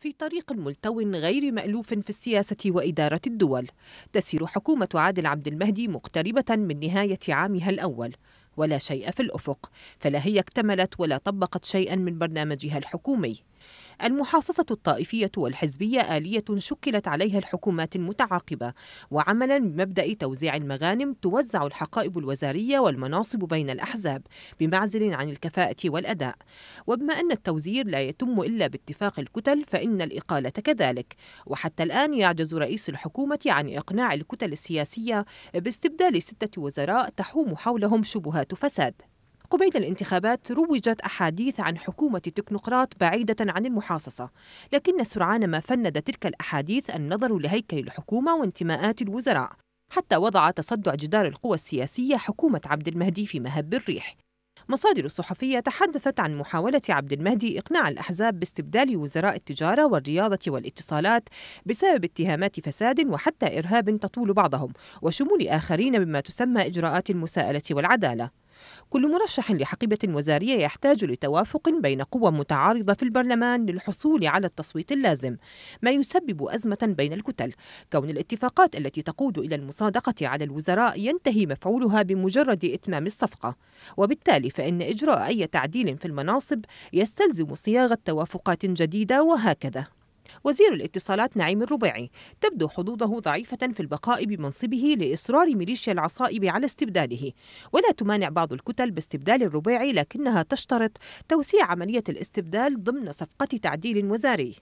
في طريق ملتو غير مألوف في السياسة وإدارة الدول تسير حكومة عادل عبد المهدي مقتربة من نهاية عامها الأول ولا شيء في الأفق فلا هي اكتملت ولا طبقت شيئا من برنامجها الحكومي المحاصصة الطائفية والحزبية آلية شكلت عليها الحكومات المتعاقبة وعملا بمبدأ توزيع المغانم توزع الحقائب الوزارية والمناصب بين الأحزاب بمعزل عن الكفاءة والأداء وبما أن التوزير لا يتم إلا باتفاق الكتل فإن الإقالة كذلك وحتى الآن يعجز رئيس الحكومة عن إقناع الكتل السياسية باستبدال ستة وزراء تحوم حولهم شبهات فساد قبيل الانتخابات روجت أحاديث عن حكومة تكنوقراط بعيدة عن المحاصصة لكن سرعان ما فند تلك الأحاديث النظر لهيكل الحكومة وانتماءات الوزراء حتى وضع تصدع جدار القوى السياسية حكومة عبد المهدي في مهب الريح مصادر صحفية تحدثت عن محاولة عبد المهدي إقناع الأحزاب باستبدال وزراء التجارة والرياضة والاتصالات بسبب اتهامات فساد وحتى إرهاب تطول بعضهم وشمول آخرين بما تسمى إجراءات المساءلة والعدالة كل مرشح لحقيبة وزارية يحتاج لتوافق بين قوى متعارضة في البرلمان للحصول على التصويت اللازم ما يسبب أزمة بين الكتل كون الاتفاقات التي تقود إلى المصادقة على الوزراء ينتهي مفعولها بمجرد إتمام الصفقة وبالتالي فإن إجراء أي تعديل في المناصب يستلزم صياغة توافقات جديدة وهكذا وزير الاتصالات نعيم الربيعي تبدو حظوظه ضعيفة في البقاء بمنصبه لإصرار ميليشيا العصائب على استبداله ولا تمانع بعض الكتل باستبدال الربيعي لكنها تشترط توسيع عملية الاستبدال ضمن صفقة تعديل وزاري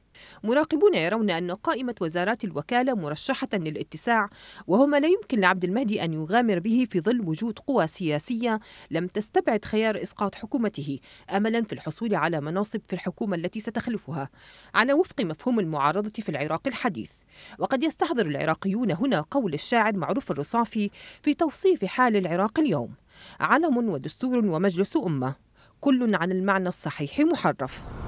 مراقبون يرون أن قائمة وزارات الوكالة مرشحة للاتساع وهما لا يمكن لعبد المهدي أن يغامر به في ظل وجود قوى سياسية لم تستبعد خيار إسقاط حكومته أملا في الحصول على مناصب في الحكومة التي ستخلفها على وفق مفهوم المعارضة في العراق الحديث وقد يستحضر العراقيون هنا قول الشاعر معروف الرصافي في توصيف حال العراق اليوم علم ودستور ومجلس أمة كل عن المعنى الصحيح محرف